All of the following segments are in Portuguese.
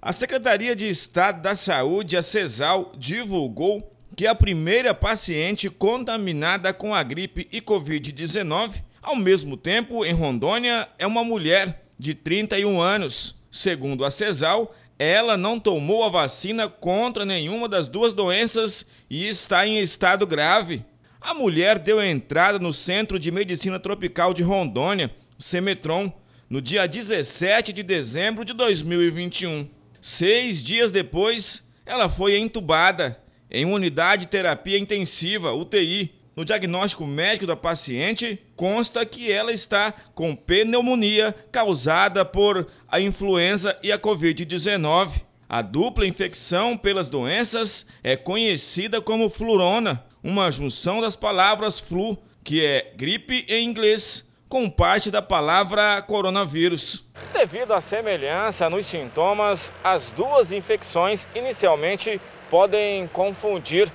A Secretaria de Estado da Saúde, a CESAL, divulgou que a primeira paciente contaminada com a gripe e Covid-19, ao mesmo tempo em Rondônia, é uma mulher de 31 anos. Segundo a CESAL, ela não tomou a vacina contra nenhuma das duas doenças e está em estado grave. A mulher deu entrada no Centro de Medicina Tropical de Rondônia, Semetron, no dia 17 de dezembro de 2021. Seis dias depois, ela foi entubada em uma unidade de terapia intensiva, UTI. No diagnóstico médico da paciente, consta que ela está com pneumonia causada por a influenza e a Covid-19. A dupla infecção pelas doenças é conhecida como flurona, uma junção das palavras flu, que é gripe em inglês, com parte da palavra coronavírus devido à semelhança nos sintomas, as duas infecções inicialmente podem confundir.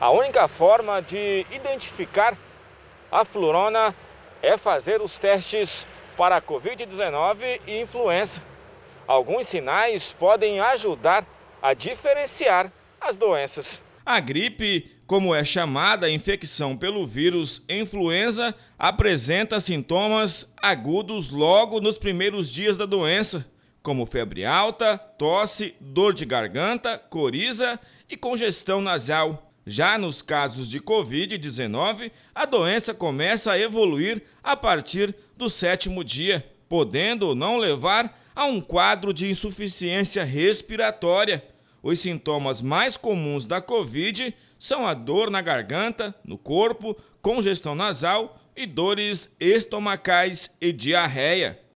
A única forma de identificar a florona é fazer os testes para Covid-19 e influenza. Alguns sinais podem ajudar a diferenciar as doenças. A gripe como é chamada a infecção pelo vírus influenza, apresenta sintomas agudos logo nos primeiros dias da doença, como febre alta, tosse, dor de garganta, coriza e congestão nasal. Já nos casos de Covid-19, a doença começa a evoluir a partir do sétimo dia, podendo ou não levar a um quadro de insuficiência respiratória os sintomas mais comuns da Covid são a dor na garganta, no corpo, congestão nasal e dores estomacais e diarreia.